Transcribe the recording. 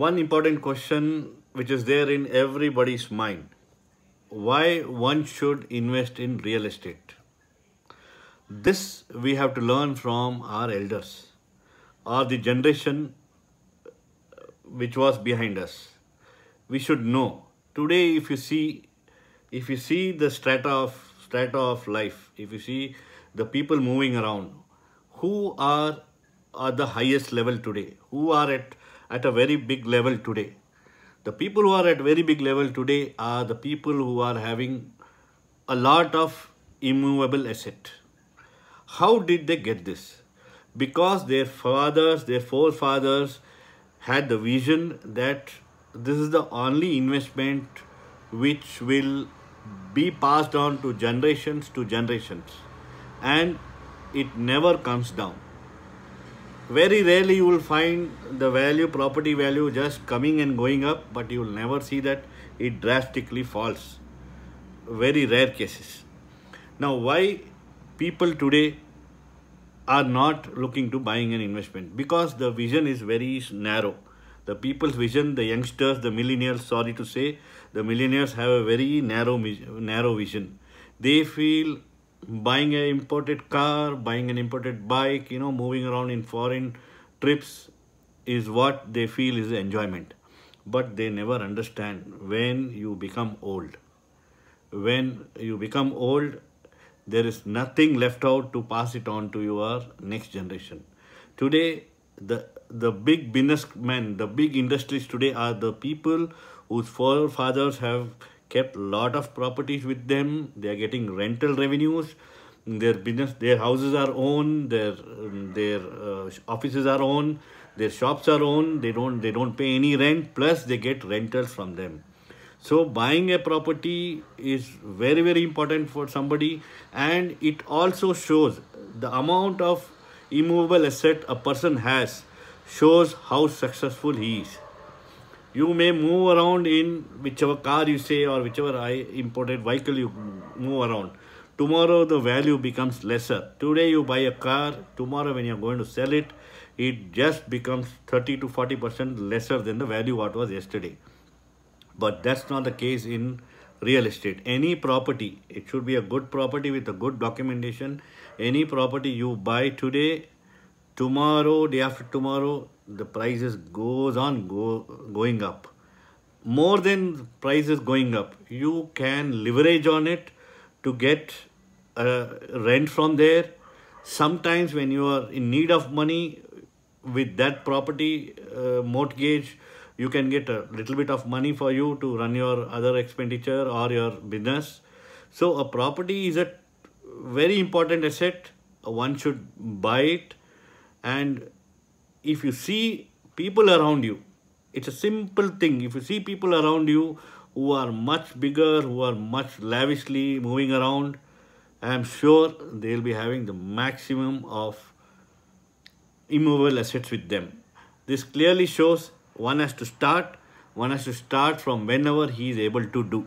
one important question which is there in everybody's mind why one should invest in real estate. This we have to learn from our elders or the generation uh, which was behind us. We should know. Today if you see if you see the strata of strata of life, if you see the people moving around, who are at the highest level today, who are at at a very big level today. The people who are at very big level today are the people who are having a lot of immovable asset. How did they get this? Because their fathers, their forefathers had the vision that this is the only investment which will be passed on to generations to generations and it never comes down very rarely you will find the value property value just coming and going up but you will never see that it drastically falls very rare cases now why people today are not looking to buying an investment because the vision is very narrow the people's vision the youngsters the millennials sorry to say the millionaires have a very narrow narrow vision they feel buying an imported car, buying an imported bike, you know, moving around in foreign trips is what they feel is enjoyment. But they never understand when you become old. When you become old, there is nothing left out to pass it on to your next generation. Today, the the big businessmen, the big industries today are the people whose forefathers have kept a lot of properties with them. They are getting rental revenues. Their business, their houses are owned. Their um, their uh, offices are owned. Their shops are owned. They don't they don't pay any rent. Plus they get rentals from them. So buying a property is very very important for somebody, and it also shows the amount of immovable asset a person has shows how successful he is you may move around in whichever car you say or whichever imported vehicle you move around tomorrow the value becomes lesser today you buy a car tomorrow when you're going to sell it it just becomes 30 to 40 percent lesser than the value what was yesterday but that's not the case in real estate any property it should be a good property with a good documentation any property you buy today tomorrow, day after tomorrow, the prices goes on go, going up. More than prices going up, you can leverage on it to get uh, rent from there. Sometimes when you are in need of money with that property uh, mortgage, you can get a little bit of money for you to run your other expenditure or your business. So a property is a very important asset. One should buy it and if you see people around you, it's a simple thing. If you see people around you who are much bigger, who are much lavishly moving around, I'm sure they'll be having the maximum of immovable assets with them. This clearly shows one has to start, one has to start from whenever he is able to do.